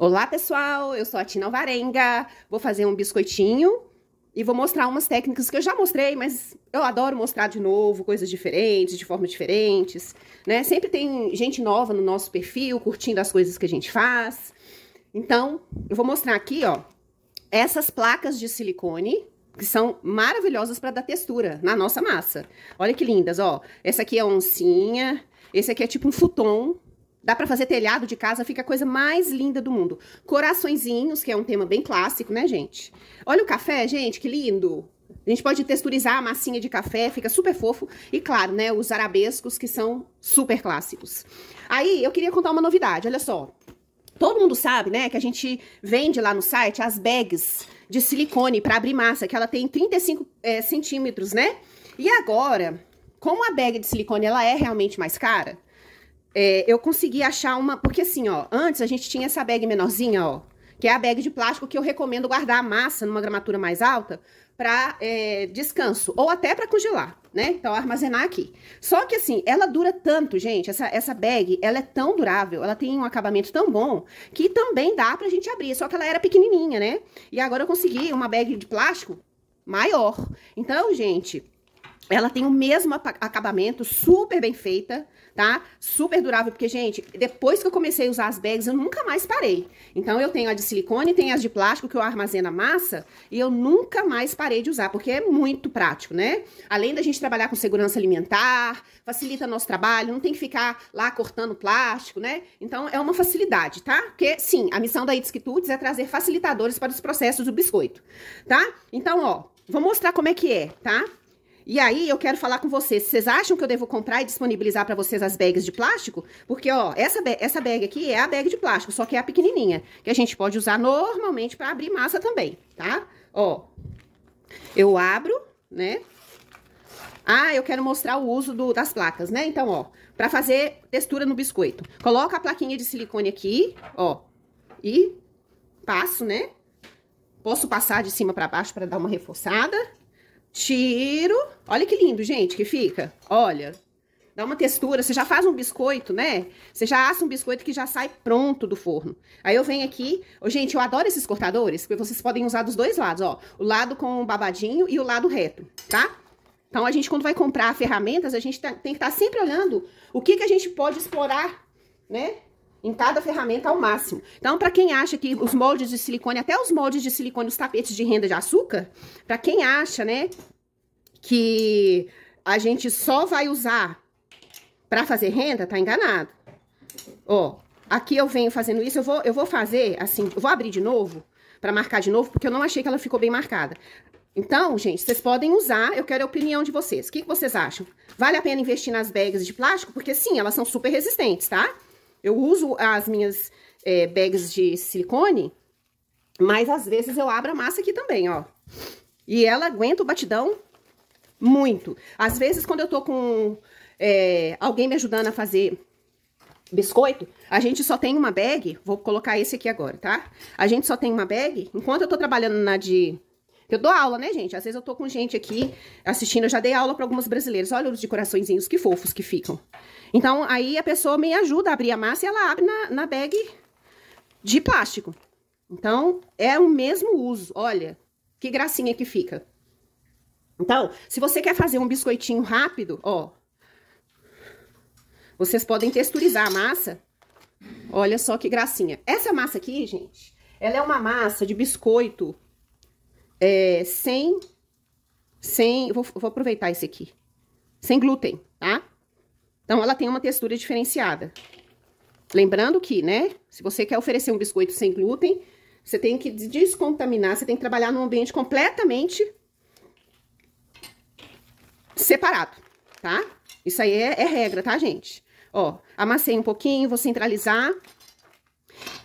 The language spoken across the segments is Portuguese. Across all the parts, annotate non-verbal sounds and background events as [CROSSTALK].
Olá, pessoal! Eu sou a Tina Alvarenga. Vou fazer um biscoitinho e vou mostrar umas técnicas que eu já mostrei, mas eu adoro mostrar de novo coisas diferentes, de formas diferentes, né? Sempre tem gente nova no nosso perfil, curtindo as coisas que a gente faz. Então, eu vou mostrar aqui, ó, essas placas de silicone, que são maravilhosas para dar textura na nossa massa. Olha que lindas, ó. Essa aqui é oncinha, esse aqui é tipo um futon, Dá para fazer telhado de casa, fica a coisa mais linda do mundo. Coraçõezinhos, que é um tema bem clássico, né, gente? Olha o café, gente, que lindo! A gente pode texturizar a massinha de café, fica super fofo. E claro, né, os arabescos que são super clássicos. Aí, eu queria contar uma novidade, olha só. Todo mundo sabe, né, que a gente vende lá no site as bags de silicone para abrir massa, que ela tem 35 é, centímetros, né? E agora, como a bag de silicone ela é realmente mais cara, é, eu consegui achar uma. Porque assim, ó, antes a gente tinha essa bag menorzinha, ó, que é a bag de plástico que eu recomendo guardar a massa numa gramatura mais alta para é, descanso ou até para congelar, né? Então armazenar aqui. Só que assim, ela dura tanto, gente. Essa, essa bag, ela é tão durável, ela tem um acabamento tão bom que também dá pra gente abrir. Só que ela era pequenininha, né? E agora eu consegui uma bag de plástico maior. Então, gente, ela tem o mesmo acabamento, super bem feita, tá? Super durável, porque, gente, depois que eu comecei a usar as bags, eu nunca mais parei. Então, eu tenho a de silicone, tenho as de plástico, que eu armazeno a massa, e eu nunca mais parei de usar, porque é muito prático, né? Além da gente trabalhar com segurança alimentar, facilita nosso trabalho, não tem que ficar lá cortando plástico, né? Então, é uma facilidade, tá? Porque, sim, a missão da Itzquitudes é trazer facilitadores para os processos do biscoito, tá? Então, ó, vou mostrar como é que é, tá? Tá? E aí eu quero falar com vocês. Vocês acham que eu devo comprar e disponibilizar para vocês as bags de plástico? Porque, ó, essa, essa bag aqui é a bag de plástico, só que é a pequenininha, que a gente pode usar normalmente para abrir massa também, tá? Ó, eu abro, né? Ah, eu quero mostrar o uso do, das placas, né? Então, ó, para fazer textura no biscoito. Coloca a plaquinha de silicone aqui, ó, e passo, né? Posso passar de cima para baixo para dar uma reforçada. Tiro. Olha que lindo, gente, que fica. Olha, dá uma textura. Você já faz um biscoito, né? Você já assa um biscoito que já sai pronto do forno. Aí eu venho aqui... Oh, gente, eu adoro esses cortadores, porque vocês podem usar dos dois lados, ó. O lado com babadinho e o lado reto, tá? Então, a gente, quando vai comprar ferramentas, a gente tá, tem que estar tá sempre olhando o que, que a gente pode explorar, né? em cada ferramenta ao máximo. Então, para quem acha que os moldes de silicone, até os moldes de silicone, os tapetes de renda de açúcar, para quem acha, né, que a gente só vai usar para fazer renda, tá enganado. Ó, aqui eu venho fazendo isso, eu vou, eu vou fazer assim, eu vou abrir de novo, para marcar de novo, porque eu não achei que ela ficou bem marcada. Então, gente, vocês podem usar, eu quero a opinião de vocês. O que, que vocês acham? Vale a pena investir nas bags de plástico? Porque sim, elas são super resistentes, Tá? Eu uso as minhas é, bags de silicone, mas às vezes eu abro a massa aqui também, ó. E ela aguenta o batidão muito. Às vezes, quando eu tô com é, alguém me ajudando a fazer biscoito, a gente só tem uma bag, vou colocar esse aqui agora, tá? A gente só tem uma bag, enquanto eu tô trabalhando na de eu dou aula, né, gente? Às vezes eu tô com gente aqui assistindo, eu já dei aula para algumas brasileiras. Olha os de coraçõezinhos, que fofos que ficam. Então, aí a pessoa me ajuda a abrir a massa e ela abre na, na bag de plástico. Então, é o mesmo uso. Olha, que gracinha que fica. Então, se você quer fazer um biscoitinho rápido, ó. Vocês podem texturizar a massa. Olha só que gracinha. Essa massa aqui, gente, ela é uma massa de biscoito é, sem, sem, vou, vou aproveitar esse aqui, sem glúten, tá? Então, ela tem uma textura diferenciada. Lembrando que, né, se você quer oferecer um biscoito sem glúten, você tem que descontaminar, você tem que trabalhar num ambiente completamente separado, tá? Isso aí é, é regra, tá, gente? Ó, amassei um pouquinho, vou centralizar,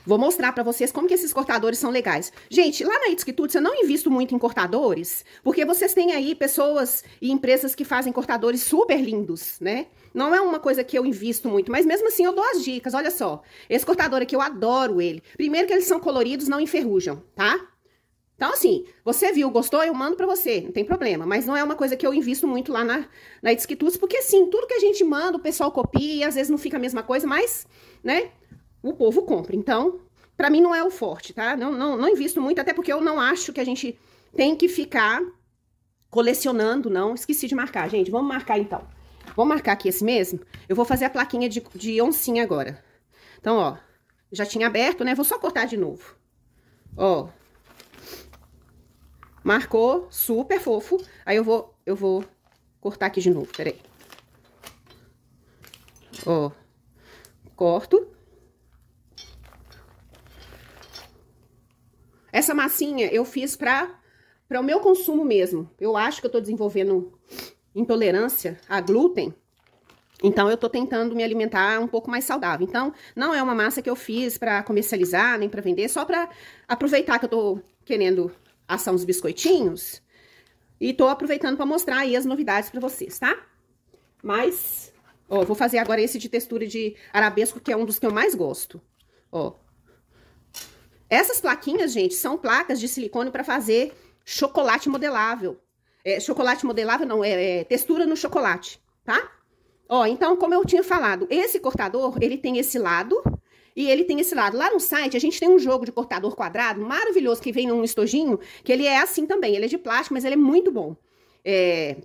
Vou mostrar para vocês como que esses cortadores são legais. Gente, lá na Itsquitudes eu não invisto muito em cortadores, porque vocês têm aí pessoas e empresas que fazem cortadores super lindos, né? Não é uma coisa que eu invisto muito, mas mesmo assim eu dou as dicas, olha só. Esse cortador aqui, eu adoro ele. Primeiro que eles são coloridos, não enferrujam, tá? Então, assim, você viu, gostou, eu mando para você, não tem problema. Mas não é uma coisa que eu invisto muito lá na, na Disquitudes, porque, assim, tudo que a gente manda, o pessoal copia, às vezes não fica a mesma coisa, mas, né, o povo compra. Então, para mim não é o forte, tá? Não, não, não invisto muito, até porque eu não acho que a gente tem que ficar colecionando, não. Esqueci de marcar, gente. Vamos marcar então. Vamos marcar aqui esse mesmo? Eu vou fazer a plaquinha de, de oncinha agora. Então, ó, já tinha aberto, né? Vou só cortar de novo. Ó. Marcou, super fofo. Aí eu vou, eu vou cortar aqui de novo, peraí. Ó. Corto. Essa massinha eu fiz para para o meu consumo mesmo. Eu acho que eu tô desenvolvendo intolerância a glúten. Então eu tô tentando me alimentar um pouco mais saudável. Então não é uma massa que eu fiz para comercializar, nem para vender, só para aproveitar que eu tô querendo assar uns biscoitinhos e tô aproveitando para mostrar aí as novidades para vocês, tá? Mas ó, vou fazer agora esse de textura de arabesco, que é um dos que eu mais gosto. Ó, essas plaquinhas, gente, são placas de silicone para fazer chocolate modelável. É, chocolate modelável não, é, é textura no chocolate, tá? Ó, então, como eu tinha falado, esse cortador, ele tem esse lado e ele tem esse lado. Lá no site, a gente tem um jogo de cortador quadrado maravilhoso que vem num estojinho, que ele é assim também. Ele é de plástico, mas ele é muito bom. É...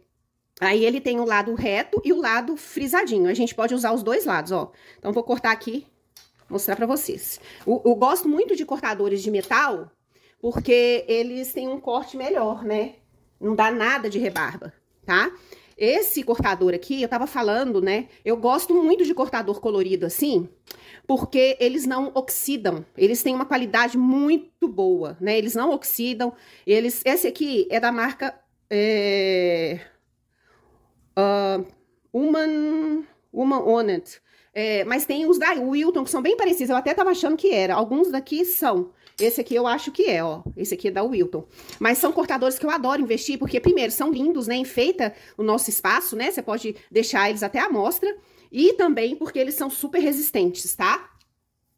Aí ele tem o lado reto e o lado frisadinho. A gente pode usar os dois lados, ó. Então, vou cortar aqui mostrar para vocês. Eu, eu gosto muito de cortadores de metal, porque eles têm um corte melhor, né? Não dá nada de rebarba, tá? Esse cortador aqui, eu tava falando, né? Eu gosto muito de cortador colorido assim, porque eles não oxidam. Eles têm uma qualidade muito boa, né? Eles não oxidam. Eles, esse aqui é da marca é, uh, Human, Human é, mas tem os da Wilton, que são bem parecidos. Eu até tava achando que era. Alguns daqui são. Esse aqui eu acho que é, ó. Esse aqui é da Wilton. Mas são cortadores que eu adoro investir, porque, primeiro, são lindos, né? Enfeita o nosso espaço, né? Você pode deixar eles até à mostra. E também porque eles são super resistentes, tá?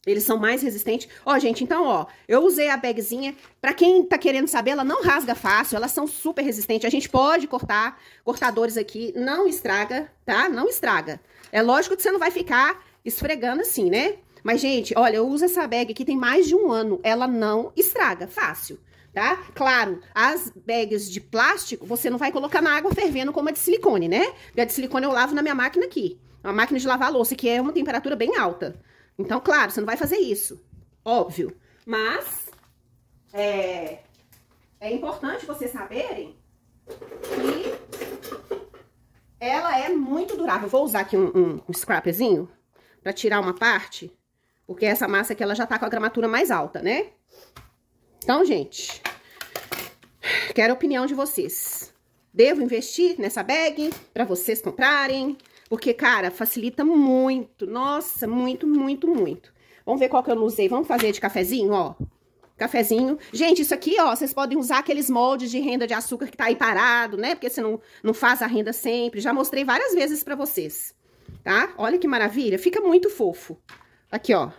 Eles são mais resistentes. Ó, gente, então, ó, eu usei a bagzinha. Pra quem tá querendo saber, ela não rasga fácil, elas são super resistentes. A gente pode cortar, cortadores aqui, não estraga, tá? Não estraga. É lógico que você não vai ficar esfregando assim, né? Mas, gente, olha, eu uso essa bag aqui tem mais de um ano. Ela não estraga, fácil, tá? Claro, as bags de plástico, você não vai colocar na água fervendo como a de silicone, né? Porque a de silicone eu lavo na minha máquina aqui. Uma máquina de lavar louça, que é uma temperatura bem alta. Então, claro, você não vai fazer isso, óbvio. Mas é, é importante vocês saberem que ela é muito durável. Vou usar aqui um, um, um scrapzinho para tirar uma parte, porque essa massa aqui ela já tá com a gramatura mais alta, né? Então, gente, quero a opinião de vocês. Devo investir nessa bag para vocês comprarem? Porque, cara, facilita muito. Nossa, muito, muito, muito. Vamos ver qual que eu não usei. Vamos fazer de cafezinho, ó. Cafezinho. Gente, isso aqui, ó, vocês podem usar aqueles moldes de renda de açúcar que tá aí parado, né? Porque você não, não faz a renda sempre. Já mostrei várias vezes pra vocês, tá? Olha que maravilha. Fica muito fofo. Aqui, ó.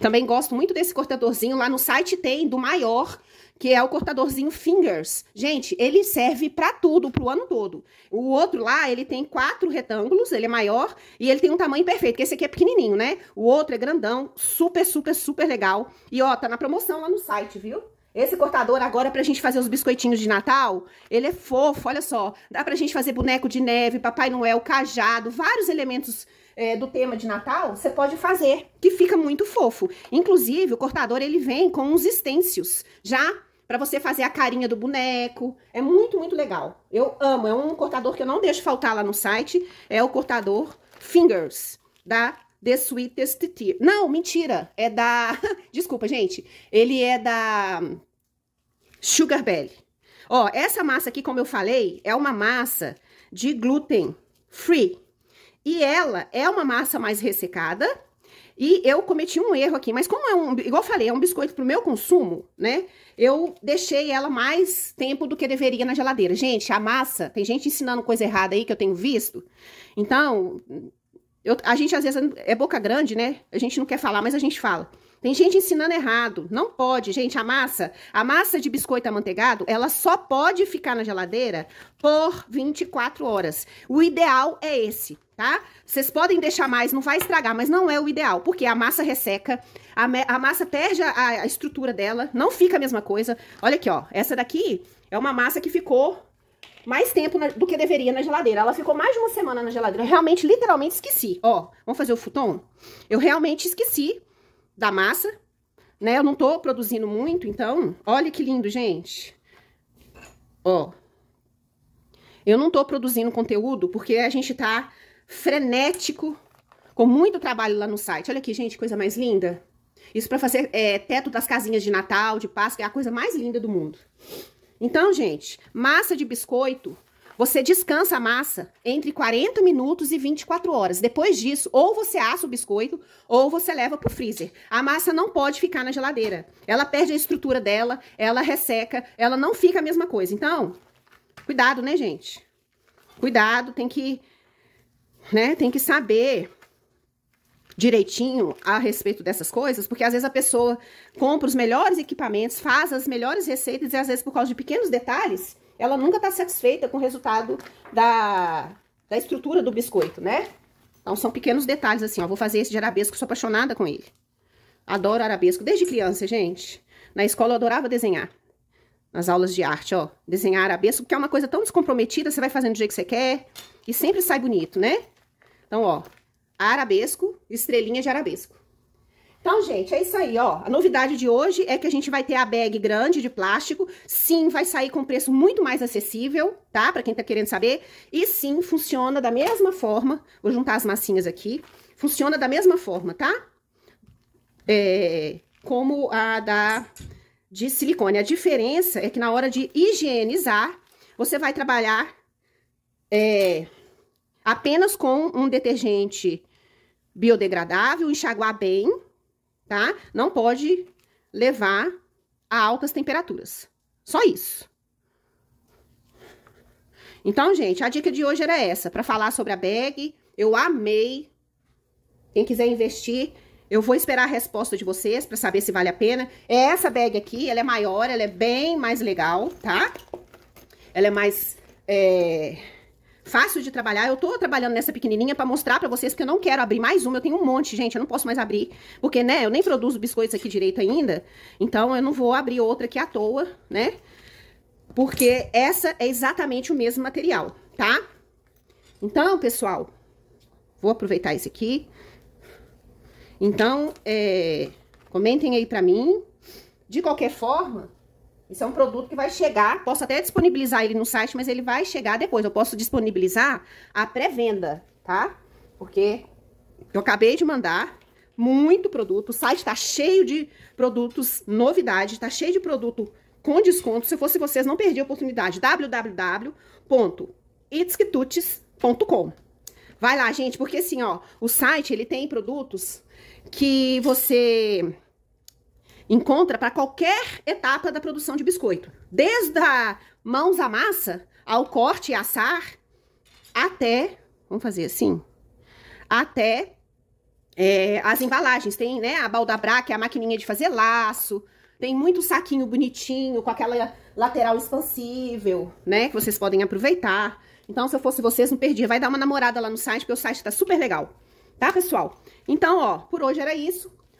Também gosto muito desse cortadorzinho. Lá no site tem do maior que é o cortadorzinho fingers. Gente, ele serve para tudo, pro ano todo. O outro lá, ele tem quatro retângulos, ele é maior e ele tem um tamanho perfeito, porque esse aqui é pequenininho, né? O outro é grandão, super, super, super legal. E ó, tá na promoção lá no site, viu? Esse cortador agora pra gente fazer os biscoitinhos de Natal, ele é fofo, olha só. Dá pra gente fazer boneco de neve, Papai Noel, cajado, vários elementos é, do tema de Natal, você pode fazer, que fica muito fofo. Inclusive, o cortador ele vem com uns estêncios já para você fazer a carinha do boneco. É muito, muito legal. Eu amo. É um cortador que eu não deixo faltar lá no site. É o cortador Fingers, da The Sweetest Tear. Não, mentira. É da... [LAUGHS] Desculpa, gente. Ele é da Sugar Belly. Ó, essa massa aqui, como eu falei, é uma massa de glúten free. E ela é uma massa mais ressecada, e eu cometi um erro aqui, mas como é um, igual eu falei, é um biscoito pro meu consumo, né? Eu deixei ela mais tempo do que deveria na geladeira. Gente, a massa, tem gente ensinando coisa errada aí que eu tenho visto. Então, eu, a gente às vezes é boca grande, né? A gente não quer falar, mas a gente fala. Tem gente ensinando errado. Não pode, gente. A massa, a massa de biscoito amanteigado, ela só pode ficar na geladeira por 24 horas. O ideal é esse, tá? Vocês podem deixar mais, não vai estragar, mas não é o ideal, porque a massa resseca, a, a massa perde a, a estrutura dela, não fica a mesma coisa. Olha aqui, ó. Essa daqui é uma massa que ficou mais tempo na, do que deveria na geladeira. Ela ficou mais de uma semana na geladeira. Eu realmente, literalmente esqueci. Ó, vamos fazer o futon? Eu realmente esqueci da massa, né? Eu não tô produzindo muito, então... Olha que lindo, gente. Ó. Eu não tô produzindo conteúdo porque a gente tá frenético, com muito trabalho lá no site. Olha aqui, gente, coisa mais linda. Isso para fazer é, teto das casinhas de Natal, de Páscoa, é a coisa mais linda do mundo. Então, gente, massa de biscoito, você descansa a massa entre 40 minutos e 24 horas. Depois disso, ou você assa o biscoito, ou você leva para o freezer. A massa não pode ficar na geladeira. Ela perde a estrutura dela, ela resseca, ela não fica a mesma coisa. Então, cuidado, né, gente? Cuidado, tem que, né, tem que saber direitinho a respeito dessas coisas, porque às vezes a pessoa compra os melhores equipamentos, faz as melhores receitas e às vezes por causa de pequenos detalhes, ela nunca está satisfeita com o resultado da, da estrutura do biscoito, né? Então são pequenos detalhes assim, ó, vou fazer esse de arabesco, sou apaixonada com ele. Adoro arabesco desde criança, gente. Na escola eu adorava desenhar. Nas aulas de arte, ó, desenhar arabesco, porque é uma coisa tão descomprometida, você vai fazendo do jeito que você quer e sempre sai bonito, né? Então, ó, arabesco, estrelinha de arabesco. Então, gente, é isso aí, ó. A novidade de hoje é que a gente vai ter a bag grande de plástico. Sim, vai sair com preço muito mais acessível, tá? Pra quem tá querendo saber. E sim, funciona da mesma forma. Vou juntar as massinhas aqui. Funciona da mesma forma, tá? É, como a da de silicone. A diferença é que na hora de higienizar, você vai trabalhar é, apenas com um detergente biodegradável, enxaguar bem, tá? Não pode levar a altas temperaturas. Só isso. Então, gente, a dica de hoje era essa, para falar sobre a bag. Eu amei. Quem quiser investir, eu vou esperar a resposta de vocês para saber se vale a pena. É essa bag aqui, ela é maior, ela é bem mais legal, tá? Ela é mais é, fácil de trabalhar. Eu tô trabalhando nessa pequenininha para mostrar para vocês, porque eu não quero abrir mais uma. Eu tenho um monte, gente, eu não posso mais abrir. Porque, né, eu nem produzo biscoitos aqui direito ainda. Então, eu não vou abrir outra aqui à toa, né? Porque essa é exatamente o mesmo material, tá? Então, pessoal, vou aproveitar esse aqui. Então, é, comentem aí pra mim. De qualquer forma, isso é um produto que vai chegar, posso até disponibilizar ele no site, mas ele vai chegar depois. Eu posso disponibilizar a pré-venda, tá? Porque eu acabei de mandar muito produto, o site tá cheio de produtos, novidade, tá cheio de produto com desconto. Se fosse vocês, não perdi a oportunidade. www.itsquitutes.com Vai lá, gente, porque assim, ó, o site, ele tem produtos que você encontra para qualquer etapa da produção de biscoito, desde a mãos à massa, ao corte e assar, até, vamos fazer assim, até é, as embalagens. Tem né, a Baldabra, que é a maquininha de fazer laço, tem muito saquinho bonitinho, com aquela lateral expansível, né, que vocês podem aproveitar. Então, se eu fosse vocês, não perdia. Vai dar uma namorada lá no site, porque o site tá super legal. Tá, pessoal? Então, ó, por hoje era isso.